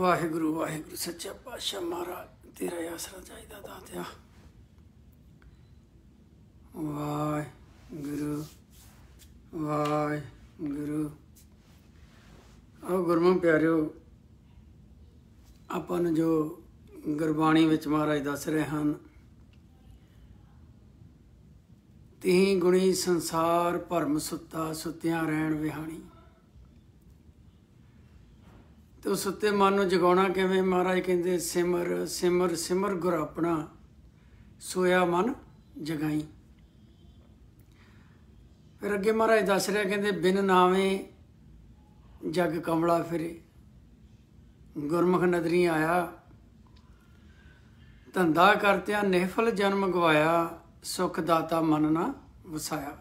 ਵਾਹਿਗੁਰੂ ਵਾਹਿਗੁਰੂ ਸੱਚਾ ਪਾਤਸ਼ਾਹ ਮਹਾਰਾਜ ਤੇਰਾ ਆਸਰਾ ਚਾਹੀਦਾ ਦਾਤਿਆ ਵਾਹਿਗੁਰੂ ਵਾਹਿਗੁਰੂ ਆਹ ਗੁਰਮੁਖ ਪਿਆਰਿਓ ਆਪਾਂ ਨੂੰ ਜੋ ਗੁਰਬਾਣੀ ਵਿੱਚ ਮਹਾਰਾਜ ਦੱਸ ਰਹੇ ਹਨ ਤਹੀਂ ਗੁਣੀ ਸੰਸਾਰ ਭਰਮ ਸੁੱਤਾ ਸੁੱਤਿਆਂ ਰਹਿਣ ਵਿਹਾਣੀ ਤੇ ਉੱਤੇ ਮਨ ਨੂੰ ਜਗਾਉਣਾ ਕਿਵੇਂ ਮਹਾਰਾਜ ਕਹਿੰਦੇ ਸਿਮਰ ਸਿਮਰ ਸਿਮਰ ਗੁਰ ਆਪਣਾ ਸੋਇਆ ਮਨ ਜਗਾਈ ਫਿਰ ਅੱਗੇ ਮਹਾਰਾਜ ਦੱਸ ਰਿਹਾ ਕਹਿੰਦੇ ਬਿਨ ਨਾਵੇਂ ਜਗ ਕਮਲਾ ਫਿਰੇ ਗੁਰਮੁਖ ਨਦਰੀ ਆਇਆ ਧੰਦਾ ਕਰਤਿਆਂ ਨਿਹਫਲ ਜਨਮ ਗਵਾਇਆ ਸੁਖ ਦਾਤਾ ਮਨ ਨਾ ਵਸਾਇਆ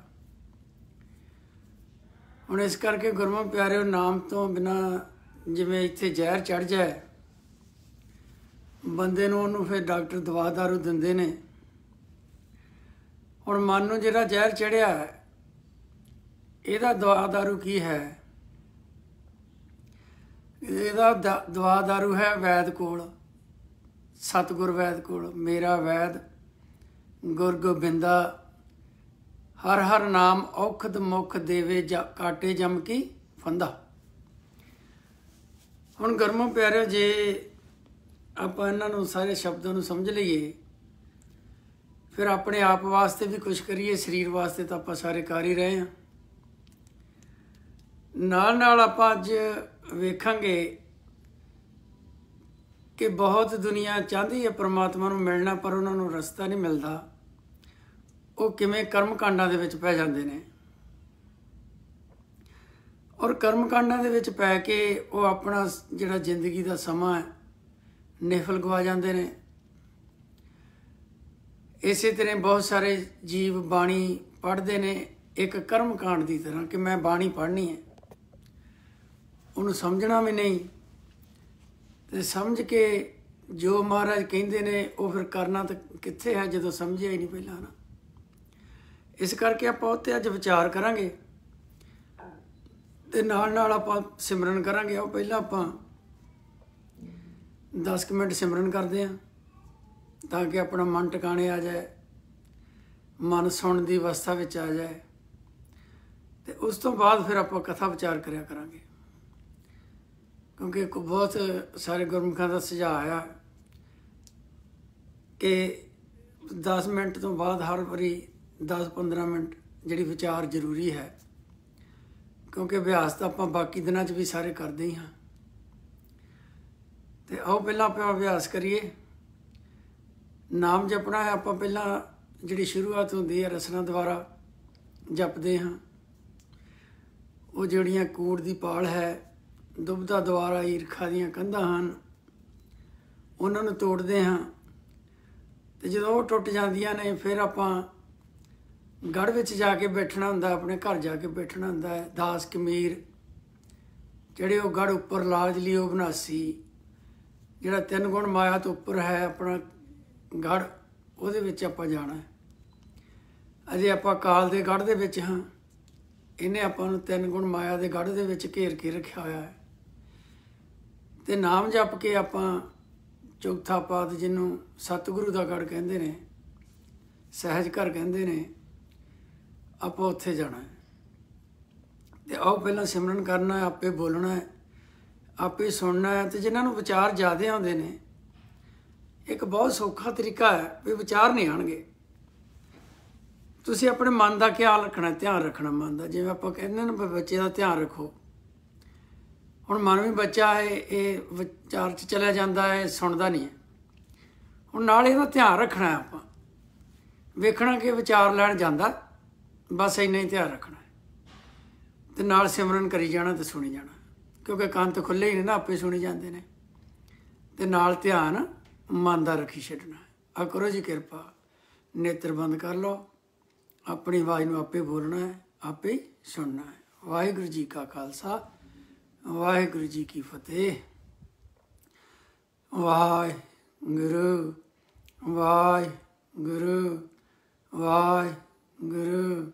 ਹੁਣ ਇਸ ਕਰਕੇ ਗੁਰਮੁਖ ਪਿਆਰਿਓ ਨਾਮ ਤੋਂ ਬਿਨਾ ਜਿਵੇਂ ਇੱਥੇ ਜ਼ਹਿਰ ਚੜ ਜਾਏ ਬੰਦੇ ਨੂੰ ਉਹਨੂੰ ਫਿਰ ਡਾਕਟਰ ਦਵਾ ਦਾਰੂ ਦਿੰਦੇ ਨੇ ਹੁਣ ਮਨ ਨੂੰ ਜਿਹੜਾ ਜ਼ਹਿਰ ਚੜਿਆ ਇਹਦਾ ਦਵਾ ਦਾਰੂ ਕੀ ਹੈ ਇਹਦਾ ਦਵਾ ਦਾਰੂ ਹੈ ਵੈਦ ਕੋਲ ਸਤਗੁਰ ਵੈਦ ਕੋਲ ਮੇਰਾ ਵੈਦ ਗੁਰ ਗੋਬਿੰਦਾ ਹਰ ਹਰ ਨਾਮ ਔਖਦ ਮੁਖ ਦੇਵੇ ਕਾਟੇ ਜਮ ਕੀ ਫੰਦਾ ਹੁਣ ਗਰਮੋ ਪਿਆਰਿਓ ਜੇ ਆਪਾਂ ਇਹਨਾਂ ਨੂੰ ਸਾਰੇ ਸ਼ਬਦਾਂ ਨੂੰ ਸਮਝ ਲਈਏ ਫਿਰ ਆਪਣੇ ਆਪ ਵਾਸਤੇ ਵੀ ਕੁਝ ਕਰੀਏ ਸਰੀਰ ਵਾਸਤੇ ਤਾਂ ਆਪਾਂ ਸਾਰੇ ਕਰ ਹੀ ਰਹੇ ਹਾਂ ਨਾਲ ਨਾਲ ਆਪਾਂ ਅੱਜ ਵੇਖਾਂਗੇ ਕਿ ਬਹੁਤ ਦੁਨੀਆ ਚਾਹਦੀ ਹੈ ਪ੍ਰਮਾਤਮਾ ਨੂੰ ਮਿਲਣਾ ਪਰ ਉਹਨਾਂ ਨੂੰ ਰਸਤਾ ਨਹੀਂ ਮਿਲਦਾ ਉਹ ਕਿਵੇਂ ਕਰਮ ਕਾਂਡਾਂ ਦੇ ਵਿੱਚ ਪੈ ਜਾਂਦੇ ਨੇ ਔਰ ਕਰਮ ਕਾਂਡਾਂ ਦੇ ਵਿੱਚ ਪੈ ਕੇ ਉਹ ਆਪਣਾ ਜਿਹੜਾ ਜ਼ਿੰਦਗੀ ਦਾ ਸਮਾਂ ਹੈ ਨਿਫਲ ਗਵਾ ਜਾਂਦੇ ਨੇ ਇਸੇ ਤਰ੍ਹਾਂ ਬਹੁਤ ਸਾਰੇ ਜੀਵ ਬਾਣੀ ਪੜ੍ਹਦੇ ਨੇ ਇੱਕ ਕਰਮ ਕਾਂਡ ਦੀ ਤਰ੍ਹਾਂ ਕਿ ਮੈਂ ਬਾਣੀ ਪੜ੍ਹਨੀ ਹੈ ਉਹਨੂੰ ਸਮਝਣਾ ਵੀ ਨਹੀਂ ਤੇ ਸਮਝ ਕੇ ਜੋ ਮਹਾਰਾਜ ਕਹਿੰਦੇ ਨੇ ਉਹ ਫਿਰ ਕਰਨਾ ਤਾਂ ਕਿੱਥੇ ਹੈ ਜਦੋਂ ਸਮਝਿਆ ਹੀ ਨਹੀਂ ਪਹਿਲਾਂ ਨਾ ਇਸ ਕਰਕੇ ਆਪਾਂ ਉੱਤੇ ਅੱਜ ਵਿਚਾਰ ਕਰਾਂਗੇ ਤੇ ਨਾਲ ਨਾਲ ਆਪਾਂ ਸਿਮਰਨ ਕਰਾਂਗੇ ਉਹ ਪਹਿਲਾਂ ਆਪਾਂ 10 ਮਿੰਟ ਸਿਮਰਨ ਕਰਦੇ ਆਂ ਤਾਂ ਕਿ ਆਪਣਾ ਮਨ ਟਿਕਾਣੇ ਆ ਜਾਏ ਮਨ ਸੁਣਨ ਦੀ ਅਵਸਥਾ ਵਿੱਚ ਆ ਜਾਏ ਤੇ ਉਸ ਤੋਂ ਬਾਅਦ ਫਿਰ ਆਪਾਂ ਕਥਾ ਵਿਚਾਰ ਕਰਿਆ ਕਰਾਂਗੇ ਕਿਉਂਕਿ ਕੋ ਬਹੁਤ ਸਾਰੇ ਗੁਰਮੁਖਾਂ ਦਾ ਸੁਝਾਅ ਆਇਆ ਕਿ 10 ਮਿੰਟ ਤੋਂ ਬਾਅਦ ਹਰ ਵਾਰੀ 10-15 ਮਿੰਟ ਜਿਹੜੀ ਵਿਚਾਰ ਜ਼ਰੂਰੀ ਹੈ ਕਿਉਂਕਿ ਅਭਿਆਸ ਤਾਂ ਆਪਾਂ ਬਾਕੀ ਦਿਨਾਂ 'ਚ ਵੀ ਸਾਰੇ ਕਰਦੇ ਹੀ ਹਾਂ ਤੇ ਆਓ ਪਹਿਲਾਂ ਆਪਾਂ ਅਭਿਆਸ ਕਰੀਏ ਨਾਮ ਜਪਣਾ ਹੈ ਆਪਾਂ ਪਹਿਲਾਂ ਜਿਹੜੀ ਸ਼ੁਰੂਆਤ ਹੁੰਦੀ ਹੈ ਰਸਨਾ ਦੁਆਰਾ ਜਪਦੇ ਹਾਂ ਉਹ ਜਿਹੜੀਆਂ ਕੂੜ ਦੀ ਪਾਲ ਹੈ ਦੁਬਦਾ ਦੁਆਰਾ ਈਰਖਾ ਦੀਆਂ ਕੰਧਾਂ ਹਨ ਉਹਨਾਂ ਨੂੰ ਤੋੜਦੇ ਹਾਂ ਤੇ ਜਦੋਂ ਉਹ ਟੁੱਟ ਜਾਂਦੀਆਂ ਨੇ ਫਿਰ ਆਪਾਂ ਗੜ ਵਿੱਚ ਜਾ ਕੇ ਬੈਠਣਾ ਹੁੰਦਾ ਆਪਣੇ ਘਰ ਜਾ ਕੇ ਬੈਠਣਾ ਹੁੰਦਾ ਹੈ ਦਾਸ ਕਮੀਰ ਜਿਹੜੇ ਉਹ ਗੜ ਉੱਪਰ ਲਾਜ ਲਈ ਉਹ ਬਨਾਸੀ ਜਿਹੜਾ ਤਿੰਨ ਗੁਣ ਮਾਇਆ ਤੋਂ ਉੱਪਰ ਹੈ ਆਪਣਾ ਗੜ ਉਹਦੇ ਵਿੱਚ ਆਪਾਂ ਜਾਣਾ ਹੈ ਅਜੇ ਆਪਾਂ ਕਾਲ ਦੇ ਗੜ ਦੇ ਵਿੱਚ ਹਾਂ ਇਹਨੇ ਆਪਾਂ ਨੂੰ ਤਿੰਨ ਗੁਣ ਮਾਇਆ ਦੇ ਗੜ ਦੇ ਵਿੱਚ ਘੇਰ ਕੇ ਰੱਖਿਆ ਹੋਇਆ ਹੈ ਤੇ ਨਾਮ ਜਪ ਕੇ ਆਪਾਂ ਚੌਥਾ ਪਾਦ ਜਿਹਨੂੰ ਸਤਿਗੁਰੂ ਦਾ ਗੜ ਕਹਿੰਦੇ ਨੇ ਸਹਿਜ ਘਰ ਕਹਿੰਦੇ ਨੇ ਆਪਾਂ ਉੱਥੇ ਜਾਣਾ ਹੈ ਤੇ ਆਓ ਪਹਿਲਾਂ ਸਿਮਰਨ ਕਰਨਾ ਹੈ ਆਪੇ ਬੋਲਣਾ ਹੈ ਆਪੇ ਸੁਣਨਾ ਹੈ ਤੇ ਜਿਨ੍ਹਾਂ ਨੂੰ ਵਿਚਾਰ ਜ਼ਿਆਦੇ ਆਉਂਦੇ ਨੇ ਇੱਕ ਬਹੁਤ ਸੌਖਾ ਤਰੀਕਾ ਹੈ ਵੀ ਵਿਚਾਰ ਨਹੀਂ ਆਣਗੇ ਤੁਸੀਂ ਆਪਣੇ ਮਨ ਦਾ ਖਿਆਲ ਰੱਖਣਾ ਧਿਆਨ ਰੱਖਣਾ ਮਨ ਦਾ ਜਿਵੇਂ ਆਪਾਂ ਕਹਿੰਦੇ ਨੇ ਬੱਚੇ ਦਾ ਧਿਆਨ ਰੱਖੋ ਹੁਣ ਮਨ ਵੀ ਬੱਚਾ ਹੈ ਇਹ ਵਿਚਾਰ 'ਚ ਚਲਾ ਜਾਂਦਾ ਹੈ ਸੁਣਦਾ ਨਹੀਂ ਹੈ ਹੁਣ ਨਾਲ ਇਹਦਾ ਧਿਆਨ ਰੱਖਣਾ ਆਪਾਂ ਵੇਖਣਾ ਕਿ ਵਿਚਾਰ ਲੈਣ ਜਾਂਦਾ ਬਸ ਇੰਨਾ ਹੀ ਧਿਆਨ ਰੱਖਣਾ ਤੇ ਨਾਲ ਸਿਮਰਨ ਕਰੀ ਜਾਣਾ ਤੇ ਸੁਣੀ ਜਾਣਾ ਕਿਉਂਕਿ ਕੰਨ ਤਾਂ ਖੁੱਲੇ ਹੀ ਨੇ ਨਾ ਆਪੇ ਸੁਣੀ ਜਾਂਦੇ ਨੇ ਤੇ ਨਾਲ ਧਿਆਨ ਮਨ ਦਾ ਰੱਖੀ ਛੱਡਣਾ ਆ ਕਰੋ ਜੀ ਕਿਰਪਾ ਨੇਤਰ ਬੰਦ ਕਰ ਲਓ ਆਪਣੀ ਆਵਾਜ਼ ਨੂੰ ਆਪੇ ਬੋਲਣਾ ਹੈ ਆਪੇ ਸੁਣਨਾ ਹੈ ਵਾਹਿਗੁਰੂ ਜੀ ਕਾ ਖਾਲਸਾ ਵਾਹਿਗੁਰੂ ਜੀ ਕੀ ਫਤਿਹ ਵਾਹਿਗੁਰੂ ਵਾਹਿਗੁਰੂ ਵਾਹਿਗੁਰੂ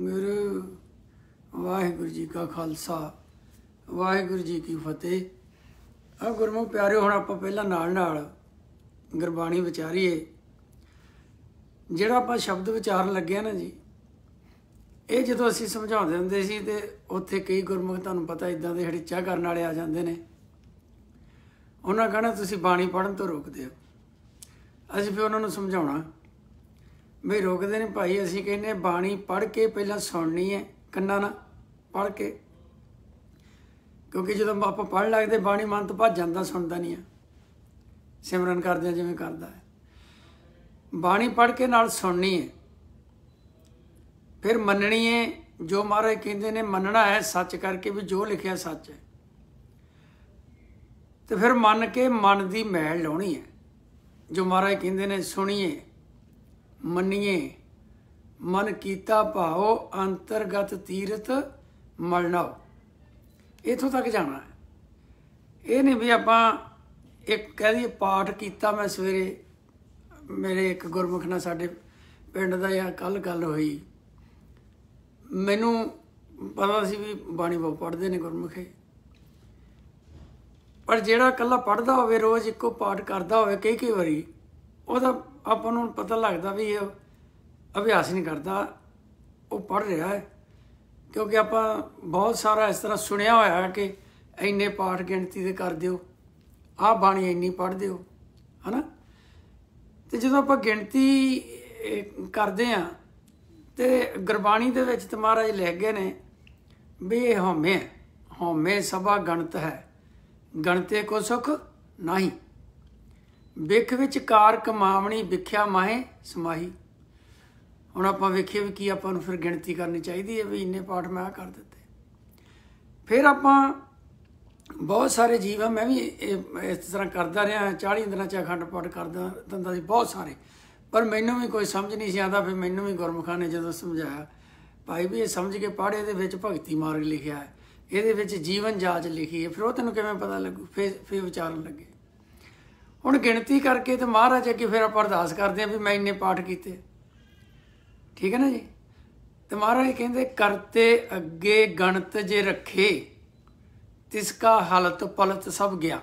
ਮੇਰੇ ਵਾਹਿਗੁਰੂ ਜੀ ਕਾ ਖਾਲਸਾ ਵਾਹਿਗੁਰੂ ਜੀ ਕੀ ਫਤਿਹ ਆ ਗੁਰਮੁਖ ਪਿਆਰਿਓ ਹੁਣ ਆਪਾਂ ਪਹਿਲਾਂ ਨਾਲ ਨਾਲ ਗੁਰਬਾਣੀ ਵਿਚਾਰੀਏ ਜਿਹੜਾ ਆਪਾਂ ਸ਼ਬਦ ਵਿਚਾਰਨ ਲੱਗਿਆ ਨਾ ਜੀ ਇਹ ਜਦੋਂ ਅਸੀਂ ਸਮਝਾਉਂਦੇ ਹੁੰਦੇ ਸੀ ਤੇ ਉੱਥੇ ਕਈ ਗੁਰਮੁਖ ਤੁਹਾਨੂੰ ਪਤਾ ਇਦਾਂ ਦੇ ਹੜਿਚਾ ਕਰਨ ਵਾਲੇ ਆ ਜਾਂਦੇ ਨੇ ਉਹਨਾਂ ਕਹਣਾ ਤੁਸੀਂ ਬਾਣੀ ਪੜਨ ਤੋਂ ਰੋਕਦੇ ਹੋ ਅਸੀਂ ਫਿਰ ਉਹਨਾਂ ਨੂੰ ਸਮਝਾਉਣਾ ਵੀ ਰੋਕਦੇ ਨੇ ਭਾਈ ਅਸੀਂ ਕਹਿੰਦੇ ਬਾਣੀ ਪੜ੍ਹ ਕੇ ਪਹਿਲਾਂ ਸੁਣਨੀ ਹੈ ਕੰਨਾਂ ਨਾਲ ਪੜ੍ਹ ਕੇ ਕਿਉਂਕਿ ਜਦੋਂ ਆਪਾਂ ਪੜ੍ਹਨ ਲੱਗਦੇ ਬਾਣੀ ਮਨ ਤੋਂ ਭੱਜ ਜਾਂਦਾ ਸੁਣਦਾ ਨਹੀਂ ਆ ਸਿਮਰਨ ਕਰਦੇ ਜਿਵੇਂ ਕਰਦਾ ਹੈ ਬਾਣੀ ਪੜ੍ਹ ਕੇ ਨਾਲ ਸੁਣਨੀ ਹੈ ਫਿਰ ਮੰਨਣੀ ਹੈ ਜੋ ਮਹਾਰਾਜ ਕਹਿੰਦੇ ਨੇ ਮੰਨਣਾ ਹੈ ਸੱਚ ਕਰਕੇ ਵੀ ਜੋ ਲਿਖਿਆ ਸੱਚ ਹੈ ਤੇ ਫਿਰ ਮੰਨ ਕੇ ਮਨ ਦੀ ਮਹਿਲ ਲਾਉਣੀ ਹੈ ਜੋ ਮਹਾਰਾਜ ਕਹਿੰਦੇ ਨੇ ਸੁਣੀਏ ਮੰਨਿਏ ਮਨ ਕੀਤਾ ਭਾਉ ਅੰਤਰਗਤ ਤੀਰਤ ਮਲਣਾ ਇਥੋਂ ਤੱਕ ਜਾਣਾ ਹੈ ਇਹ ਨਹੀਂ ਵੀ ਆਪਾਂ ਇੱਕ ਕਹਿ ਲਈ ਪਾਠ ਕੀਤਾ ਮੈਂ ਸਵੇਰੇ ਮੇਰੇ ਇੱਕ ਗੁਰਮੁਖ ਨਾਲ ਸਾਡੇ ਪਿੰਡ ਦਾ ਜਾਂ ਕੱਲ ਗੱਲ ਹੋਈ ਮੈਨੂੰ ਪਤਾ ਸੀ ਵੀ ਬਾਣੀ ਬਹੁਤ ਪੜਦੇ ਨੇ ਗੁਰਮੁਖੇ ਪਰ ਜਿਹੜਾ ਕੱਲਾ ਪੜਦਾ ਹੋਵੇ ਰੋਜ਼ ਇੱਕੋ ਪਾਠ ਕਰਦਾ ਹੋਵੇ ਕਈ ਕਈ ਵਾਰੀ ਉਹਦਾ ਆਪਾਂ ਨੂੰ ਪਤਾ ਲੱਗਦਾ ਵੀ ਇਹ ਅਭਿਆਸ ਨਹੀਂ ਕਰਦਾ ਉਹ ਪੜ ਰਿਹਾ ਹੈ ਕਿਉਂਕਿ ਆਪਾਂ ਬਹੁਤ ਸਾਰਾ ਇਸ ਤਰ੍ਹਾਂ ਸੁਣਿਆ ਹੋਇਆ ਹੈ ਕਿ ਇੰਨੇ ਪਾਠ ਗਿਣਤੀ ਦੇ ਕਰ ਦਿਓ ਆਹ ਬਾਣੀ ਇੰਨੀ ਪੜ ਦਿਓ ਹਨਾ ਤੇ ਜਦੋਂ ਆਪਾਂ ਗਿਣਤੀ ਕਰਦੇ ਆ ਤੇ ਗੁਰਬਾਣੀ ਦੇ ਵਿੱਚ ਤੇ ਮਹਾਰਾਜ ਲਿਖ ਗਏ ਨੇ ਵੀ ਇਹ ਹਉਮੈ ਹਉਮੈ ਸਭਾ ਗਣਤ ਹੈ ਗਣਤੇ ਕੋ ਸੁਖ ਨਹੀਂ ਵਿਖ ਵਿੱਚ ਕਾਰ ਕਮਾਵਣੀ ਵਿਖਿਆ ਮਾਹੇ ਸਮਾਹੀ ਹੁਣ ਆਪਾਂ ਵੇਖੀਏ ਵੀ ਕੀ ਆਪਾਂ ਨੂੰ ਫਿਰ ਗਿਣਤੀ ਕਰਨੀ ਚਾਹੀਦੀ ਹੈ ਵੀ ਇੰਨੇ ਪਾਠ ਮੈਂ ਆ ਕਰ ਦਿੱਤੇ ਫਿਰ ਆਪਾਂ ਬਹੁਤ ਸਾਰੇ ਜੀਵ ਆ ਮੈਂ ਵੀ ਇਸ ਤਰ੍ਹਾਂ ਕਰਦਾ ਰਿਹਾ 40 ਦਿਨਾਂ ਚ ਅਖੰਡ ਪਾਠ ਕਰਦਾ ਦੰਦਾ ਸੀ ਬਹੁਤ ਸਾਰੇ ਪਰ ਮੈਨੂੰ ਵੀ ਕੋਈ ਸਮਝ ਨਹੀਂ ਸੀ ਆਦਾ ਫਿਰ ਮੈਨੂੰ ਵੀ ਗੁਰਮੁਖਾਂ ਨੇ ਜਦੋਂ ਸਮਝਾਇਆ ਭਾਈ ਵੀ ਇਹ ਸਮਝ ਕੇ ਪੜ੍ਹ ਇਹਦੇ ਵਿੱਚ ਭਗਤੀ ਮਾਰਗ ਲਿਖਿਆ ਹੈ ਇਹਦੇ ਵਿੱਚ ਜੀਵਨ ਜਾਚ ਲਿਖੀ ਹੈ ਫਿਰ ਉਹ ਤੈਨੂੰ ਕਿਵੇਂ ਪਤਾ ਲੱਗੂ ਫਿਰ ਫਿਰ ਵਿਚਾਰਨ ਲੱਗੇ ਹੁਣ ਗਿਣਤੀ ਕਰਕੇ ਤੇ ਮਹਾਰਾਜ ਅੱਗੇ ਫਿਰ ਆਪਾਂ ਅਰਦਾਸ ਕਰਦੇ ਆ ਵੀ ਮੈਂ ਇੰਨੇ ਪਾਠ ਕੀਤੇ ਠੀਕ ਹੈ ਨਾ ਜੀ ਤੇ ਮਹਾਰਾਜ ਕਹਿੰਦੇ ਕਰਤੇ ਅੱਗੇ ਗਣਤ ਜੇ ਰੱਖੇ ਤਿਸ ਕਾ ਹਲਤ ਪਲਤ ਸਭ ਗਿਆ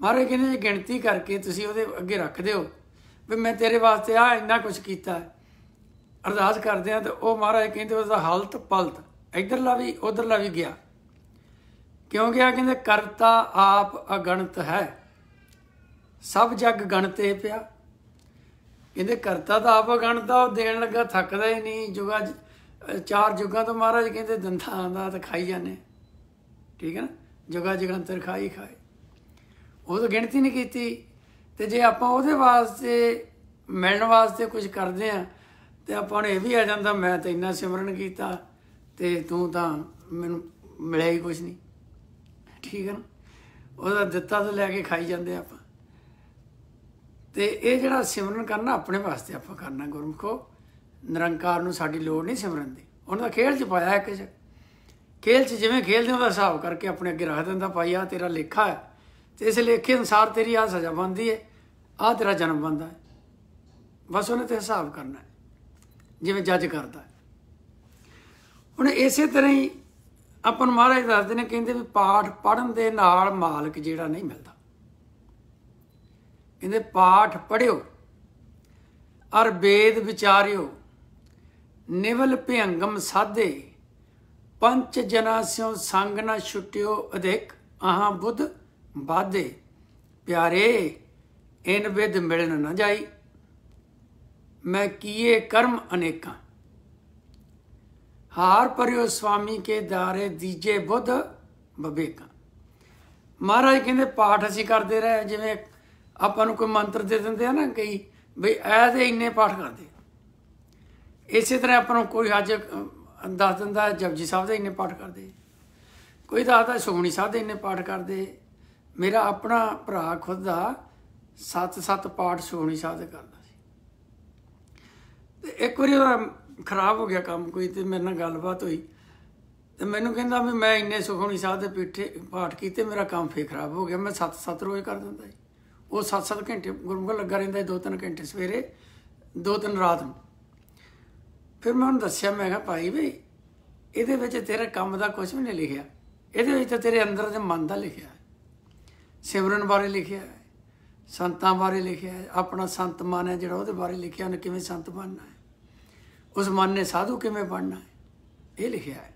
ਮਹਾਰਾਜ ਕਹਿੰਦੇ ਜੇ ਗਿਣਤੀ ਕਰਕੇ ਤੁਸੀਂ ਉਹਦੇ ਅੱਗੇ ਰੱਖਦੇ ਹੋ ਵੀ ਮੈਂ ਤੇਰੇ ਵਾਸਤੇ ਆ ਇੰਨਾ ਕੁਝ ਕੀਤਾ ਅਰਦਾਸ ਕਰਦੇ ਆ ਤੇ ਉਹ ਮਹਾਰਾਜ ਕਹਿੰਦੇ ਉਹਦਾ ਹਲਤ ਪਲਤ ਇਧਰਲਾ ਵੀ ਉਧਰਲਾ ਵੀ ਗਿਆ ਕਿਉਂ ਗਿਆ ਕਹਿੰਦੇ ਕਰਤਾ ਆਪ ਅਗਣਤ ਹੈ ਸਭ ਜੱਗ ਗਣਤੇ ਪਿਆ ਕਹਿੰਦੇ ਕਰਤਾ ਤਾਂ ਆਪ ਗਣਦਾ ਉਹ ਦੇਣ ਲੱਗਾ ਥੱਕਦਾ ਹੀ ਨਹੀਂ ਜੁਗਾ ਚਾਰ ਜੁਗਾਂ ਤੋਂ ਮਹਾਰਾਜ ਕਹਿੰਦੇ ਦੰਦਾਂ ਆਂਦਾ ਤਾਂ ਖਾਈ ਜਾਂਦੇ ਠੀਕ ਹੈ ਨਾ ਜੁਗਾ ਜਗੰਤਰ ਖਾਈ ਖਾਏ ਉਹ ਤਾਂ ਗਿਣਤੀ ਨਹੀਂ ਕੀਤੀ ਤੇ ਜੇ ਆਪਾਂ ਉਹਦੇ ਵਾਸਤੇ ਮਿਲਣ ਵਾਸਤੇ ਕੁਝ ਕਰਦੇ ਆ ਤੇ ਆਪਾਂ ਨੂੰ ਇਹ ਵੀ ਆ ਜਾਂਦਾ ਮੈਂ ਤਾਂ ਇੰਨਾ ਸਿਮਰਨ ਕੀਤਾ ਤੇ ਤੂੰ ਤਾਂ ਮੈਨੂੰ ਮਿਲਿਆ ਹੀ ਕੁਝ ਨਹੀਂ ਠੀਕ ਹੈ ਨਾ ਉਹਦਾ ਦਿੱਤਾ ਤਾਂ ਲੈ ਕੇ ਖਾਈ ਜਾਂਦੇ ਆ ਤੇ ਇਹ ਜਿਹੜਾ ਸਿਮਰਨ ਕਰਨਾ ਆਪਣੇ ਵਾਸਤੇ ਆਪਾਂ ਕਰਨਾ ਗੁਰਮਖੋ ਨਿਰੰਕਾਰ ਨੂੰ ਸਾਡੀ ਲੋੜ ਨਹੀਂ ਸਿਮਰਨ ਦੀ ਉਹਨਾਂ ਦਾ ਖੇਲ ਚ ਪਾਇਆ ਇੱਕ ਚ ਖੇਲ ਚ ਜਿਵੇਂ ਖੇਲਦੇ ਉਹਦਾ ਹਿਸਾਬ ਕਰਕੇ ਆਪਣੇ ਅੱਗੇ ਰੱਖ ਦਿੰਦਾ ਭਾਈ ਆ ਤੇਰਾ ਲੇਖਾ ਹੈ ਤੇ ਇਸ ਲੇਖੇ ਅਨਸਾਰ ਤੇਰੀ ਆ ਸਜ਼ਾ ਬੰਦੀ ਹੈ ਆ ਤੇਰਾ ਜਨਮ ਬੰਦਾ ਹੈ ਬਸ ਉਹਨੇ ਤੇ ਹਿਸਾਬ ਕਰਨਾ ਹੈ ਜਿਵੇਂ ਜੱਜ ਕਰਦਾ ਹੁਣ ਇਸੇ ਤਰ੍ਹਾਂ ਹੀ ਆਪਾਂ ਮਹਾਰਾਜ ਦੱਸਦੇ ਨੇ ਕਹਿੰਦੇ ਵੀ ਪਾਠ ਪੜਨ ਦੇ ਨਾਲ ਮਾਲਕ ਜਿਹੜਾ ਨਹੀਂ ਮਿਲਦਾ ਇਹਦੇ ਪਾਠ ਪੜਿਓ ਅਰ ਵੇਦ ਵਿਚਾਰਿਓ ਨਿਵਲ ਭਿਆੰਗਮ ਸਾਧੇ ਪੰਚ ਜਨਾ ਸਿਓ ਸੰਗ ਨਾ ਛੁਟਿਓ ਅਧਿਕ ਆਹਾਂ ਬੁੱਧ ਬਾਧੇ ਪਿਆਰੇ ਇਨ ਵਿਦ ਮਿਲਣ ਨਾ ਜਾਈ ਮੈਂ ਕੀਏ ਕਰਮ ਅਨੇਕਾਂ ਹਾਰ ਪਰਿਓ ਸਵਾਮੀ ਕੇ ਦਾਰੇ ਦੀਜੇ ਬੁੱਧ ਬਵੇਕਾਂ ਮਹਾਰਾਜ ਕਹਿੰਦੇ ਪਾਠ ਅਸੀਂ ਕਰਦੇ ਰਹੇ ਜਿਵੇਂ ਆਪਾਂ ਨੂੰ ਕੋਈ ਮੰਤਰ ਦੇ ਦਿੰਦੇ ਆ ਨਾ ਕਈ ਵੀ ਐ ਦੇ ਇੰਨੇ ਪਾਠ ਕਰਦੇ ਇਸੇ ਤਰ੍ਹਾਂ ਆਪਾਂ ਨੂੰ ਕੋਈ ਅੱਜ ਦੱਸ ਦਿੰਦਾ ਜਪਜੀ ਸਾਹਿਬ ਦੇ ਇੰਨੇ ਪਾਠ ਕਰਦੇ ਕੋਈ ਦੱਸਦਾ ਸੋਹਣੀ ਸਾਹਿਬ ਦੇ ਇੰਨੇ ਪਾਠ ਕਰਦੇ ਮੇਰਾ ਆਪਣਾ ਭਰਾ ਖੁਦ ਦਾ ਸੱਤ ਸੱਤ ਪਾਠ ਸੋਹਣੀ ਸਾਹਿਬ ਦੇ ਕਰਦਾ ਸੀ ਤੇ ਇੱਕ ਵਾਰੀ ਉਹਦਾ ਖਰਾਬ ਹੋ ਗਿਆ ਕੰਮ ਕੋਈ ਤੇ ਮੇਰੇ ਨਾਲ ਗੱਲਬਾਤ ਹੋਈ ਤੇ ਮੈਨੂੰ ਕਹਿੰਦਾ ਵੀ ਮੈਂ ਇੰਨੇ ਸੋਹਣੀ ਸਾਹਿਬ ਦੇ ਪੀਠੇ ਪਾਠ ਕੀਤੇ ਮੇਰਾ ਕੰਮ ਫੇਰ ਖਰਾਬ ਹੋ ਗਿਆ ਮੈਂ ਸੱਤ ਸੱਤ ਰੋਜ਼ ਕਰ ਦਿੰਦਾ ਸੀ ਉਹ 7-7 ਘੰਟੇ ਗੁਰਮੁਖ ਲੱਗਾ ਰਹਿੰਦਾ 2-3 ਘੰਟੇ ਸਵੇਰੇ 2-3 ਰਾਤ ਨੂੰ ਫਿਰ ਮੈਂ ਉਹਨੂੰ ਦੱਸਿਆ ਮੈਂ ਕਿਹਾ ਭਾਈ ਵੀ ਇਹਦੇ ਵਿੱਚ ਤੇਰੇ ਕੰਮ ਦਾ ਕੁਝ ਵੀ ਨਹੀਂ ਲਿਖਿਆ ਇਹਦੇ ਵਿੱਚ ਤਾਂ ਤੇਰੇ ਅੰਦਰ ਦੇ ਮਨ ਦਾ ਲਿਖਿਆ ਸਿਮਰਨ ਬਾਰੇ ਲਿਖਿਆ ਹੈ ਸੰਤਾਂ ਬਾਰੇ ਲਿਖਿਆ ਹੈ ਆਪਣਾ ਸੰਤ ਮਾਨ ਹੈ ਜਿਹੜਾ ਉਹਦੇ ਬਾਰੇ ਲਿਖਿਆ ਉਹਨੇ ਕਿਵੇਂ ਸੰਤ ਬਣਨਾ ਹੈ ਉਸ ਮਨ ਨੇ ਸਾਧੂ ਕਿਵੇਂ ਬਣਨਾ ਹੈ ਇਹ ਲਿਖਿਆ ਹੈ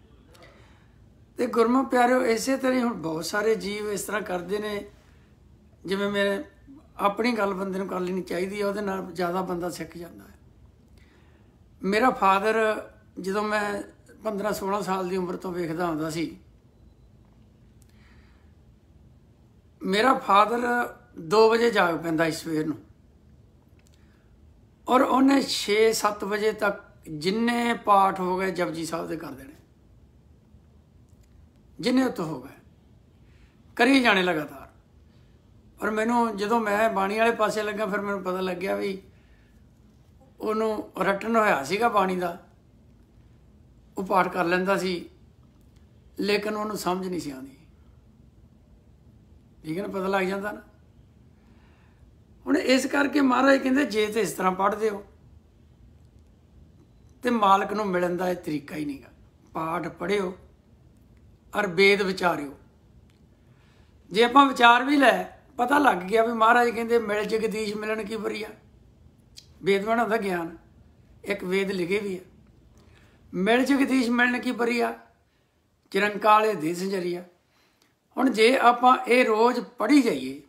ਤੇ ਗੁਰਮੁਖ ਪਿਆਰਿਓ ਇਸੇ ਤਰ੍ਹਾਂ ਹੁਣ ਬਹੁਤ ਸਾਰੇ ਜੀਵ ਇਸ ਤਰ੍ਹਾਂ ਕਰਦੇ ਨੇ ਜਿਵੇਂ ਮੇਰੇ ਆਪਣੀ ਗੱਲ ਬੰਦੇ ਨੂੰ ਕਰ ਲੈਣੀ ਚਾਹੀਦੀ ਹੈ ਉਹਦੇ ਨਾਲ ਜ਼ਿਆਦਾ ਬੰਦਾ ਸਿੱਖ ਜਾਂਦਾ ਹੈ ਮੇਰਾ ਫਾਦਰ ਜਦੋਂ ਮੈਂ 15 16 ਸਾਲ ਦੀ ਉਮਰ ਤੋਂ ਵੇਖਦਾ ਹੁੰਦਾ ਸੀ ਮੇਰਾ ਫਾਦਰ 2 ਵਜੇ ਜਾਗ ਪੈਂਦਾ ਇਸ ਸਵੇਰ ਨੂੰ ਔਰ ਉਹਨੇ 6-7 ਵਜੇ ਤੱਕ ਜਿੰਨੇ ਪਾਠ ਹੋ ਗਏ ਜਪਜੀ ਸਾਹਿਬ ਦੇ ਕਰ ਦੇਣੇ ਜਿੰਨੇ ਉਤ ਹੋ ਗਏ ਕਰੀ ਜਾਣੇ ਲਗਾਤਾਰ ਔਰ ਮੈਨੂੰ ਜਦੋਂ ਮੈਂ ਬਾਣੀ ਵਾਲੇ ਪਾਸੇ ਲੱਗਾ ਫਿਰ ਮੈਨੂੰ ਪਤਾ ਲੱਗਿਆ ਵੀ ਉਹਨੂੰ ਰਟਨ ਹੋਇਆ ਸੀਗਾ ਬਾਣੀ ਦਾ ਉਹ ਪਾਠ ਕਰ ਲੈਂਦਾ ਸੀ ਲੇਕਿਨ ਉਹਨੂੰ ਸਮਝ ਨਹੀਂ ਸੀ ਆਉਂਦੀ ਠੀਕ ਹੈ ਨਾ ਪਤਾ ਲੱਗ ਜਾਂਦਾ ਨਾ ਹੁਣ ਇਸ ਕਰਕੇ ਮਹਾਰਾਜ ਕਹਿੰਦੇ ਜੇ ਤੇ ਇਸ ਤਰ੍ਹਾਂ ਪੜ੍ਹਦੇ ਹੋ ਤੇ ਮਾਲਕ ਨੂੰ ਮਿਲਣ ਦਾ ਇਹ ਤਰੀਕਾ ਹੀ ਨਹੀਂਗਾ ਪਾਠ ਪੜਿਓ ਅਰ ਵੇਦ ਵਿਚਾਰਿਓ ਜੇ ਆਪਾਂ ਵਿਚਾਰ ਵੀ ਲੈ ਪਤਾ ਲੱਗ ਗਿਆ ਵੀ ਮਹਾਰਾਜ ਕਹਿੰਦੇ ਮਿਲ ਜਗਦੀਸ਼ ਮਿਲਣ ਕੀ ਬਰੀਆ ਵੇਦਵਾਨਾਂ ਦਾ ਗਿਆਨ ਇੱਕ ਵੇਦ ਲਿਖੇ ਵੀ ਹੈ ਮਿਲ ਜਗਦੀਸ਼ ਮਿਲਣ ਕੀ ਬਰੀਆ ਚਿਰੰਕਾਲੇ ਦੇ ਸੰਜਰੀਆ ਹੁਣ ਜੇ ਆਪਾਂ ਇਹ ਰੋਜ਼ ਪੜ੍ਹੀ ਜਾਈਏ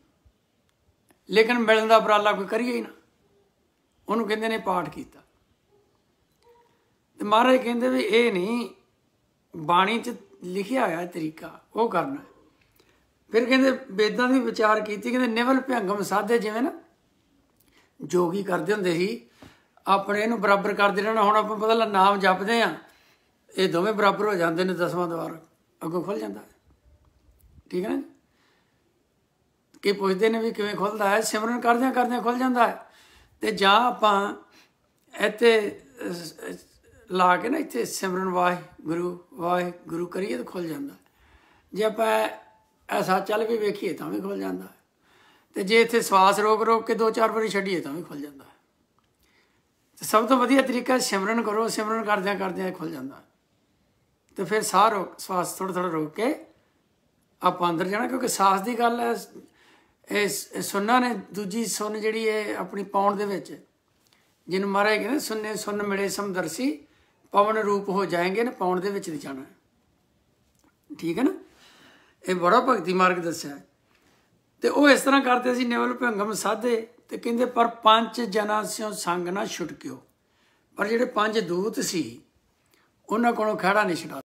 ਲੇਕਿਨ ਮਿਲਣ ਦਾ ਉਪਰਾਲਾ ਕੋਈ ਕਰੀਏ ਹੀ ਨਾ ਉਹਨੂੰ ਕਹਿੰਦੇ ਨੇ ਪਾਠ ਕੀਤਾ ਤੇ ਮਹਾਰਾਜ ਕਹਿੰਦੇ ਵੀ ਇਹ ਨਹੀਂ ਬਾਣੀ 'ਚ ਲਿਖਿਆ ਹੋਇਆ ਤਰੀਕਾ ਉਹ ਕਰਨਾ ਫਿਰ ਕਹਿੰਦੇ ਵੇਦਾਂ ਦੀ ਵਿਚਾਰ ਕੀਤੀ ਕਹਿੰਦੇ ਨਿਵਲ ਭੰਗਮ ਸਾਧੇ ਜਿਵੇਂ ਨਾ ਜੋਗੀ ਕਰਦੇ ਹੁੰਦੇ ਸੀ ਆਪਣੇ ਨੂੰ ਬਰਾਬਰ ਕਰਦੇ ਰਹਿਣਾ ਹੁਣ ਆਪਾਂ ਪਤਾ ਲਾ ਨਾਮ ਜਪਦੇ ਆ ਇਹ ਦੋਵੇਂ ਬਰਾਬਰ ਹੋ ਜਾਂਦੇ ਨੇ ਦਸਵਾਂ ਦਵਾਰ ਅੱਗੋਂ ਖੁੱਲ ਜਾਂਦਾ ਠੀਕ ਹੈ ਕਿ ਪੁੱਛਦੇ ਨੇ ਵੀ ਕਿਵੇਂ ਖੁੱਲਦਾ ਹੈ ਸਿਮਰਨ ਕਰਦਿਆਂ ਕਰਦਿਆਂ ਖੁੱਲ ਜਾਂਦਾ ਹੈ ਤੇ ਜਾਂ ਆਪਾਂ ਇੱਥੇ ਲਾ ਕੇ ਨਾ ਇੱਥੇ ਸਿਮਰਨ ਵਾਹਿਗੁਰੂ ਗੁਰੂ ਗੁਰੂ ਕਰੀਏ ਤਾਂ ਖੁੱਲ ਜਾਂਦਾ ਜੇ ਆਪਾਂ ਐਸਾ ਚੱਲ ਵੀ ਵੇਖੀਏ ਤਾਂ ਵੀ ਖੁੱਲ ਜਾਂਦਾ ਤੇ ਜੇ ਇੱਥੇ ਸਵਾਸ ਰੋਕ ਰੋਕ ਕੇ ਦੋ ਚਾਰ ਵਾਰੀ ਛੱਡੀਏ ਤਾਂ ਵੀ ਖੁੱਲ ਜਾਂਦਾ ਤੇ ਸਭ ਤੋਂ ਵਧੀਆ ਤਰੀਕਾ ਸਿਮਰਨ ਕਰੋ ਸਿਮਰਨ ਕਰਦਿਆਂ ਕਰਦਿਆਂ ਖੁੱਲ ਜਾਂਦਾ ਤੇ ਫਿਰ ਸਾਹ ਰੋਕ ਸਵਾਸ ਥੋੜਾ ਥੋੜਾ ਰੋਕ ਕੇ ਆਪਾਂ ਅੰਦਰ ਜਾਣਾ ਕਿਉਂਕਿ ਸਾਹ ਦੀ ਗੱਲ ਹੈ ਇਸ ਸੁਣਨਾ ਨੇ ਦੂਜੀ ਸੁਣ ਜਿਹੜੀ ਹੈ ਆਪਣੀ ਪੌਣ ਦੇ ਵਿੱਚ ਜਿਨ ਮਹਾਰਾਜ ਕਹਿੰਦੇ ਸੁਣਨੇ ਸੁਣ ਮਿਲੇ ਸਮਦਰਸੀ ਪਵਨ ਰੂਪ ਹੋ ਜਾਏਗੇ ਨਾ ਪੌਣ ਦੇ ਵਿੱਚ ਦੀ ਜਾਣਾ ਠੀਕ ਹੈ ਨਾ ਇਹ ਬੜਾ ਭਗਤੀ ਮਾਰਗ ਦੱਸਿਆ ਤੇ ਉਹ ਇਸ ਤਰ੍ਹਾਂ ਕਰਦੇ ਸੀ ਨਿਵਲ ਭੰਗਮ ਸਾਧੇ ਤੇ ਕਹਿੰਦੇ ਪਰ ਪੰਜ ਜਨਾਂ ਸਿਓ ਸੰਗ ਨਾ ਛੁਟਕਿਓ ਪਰ ਜਿਹੜੇ ਪੰਜ ਦੂਤ ਸੀ ਉਹਨਾਂ ਕੋਲੋਂ ਖੜਾ ਨਹੀਂ ਛੁਡਾ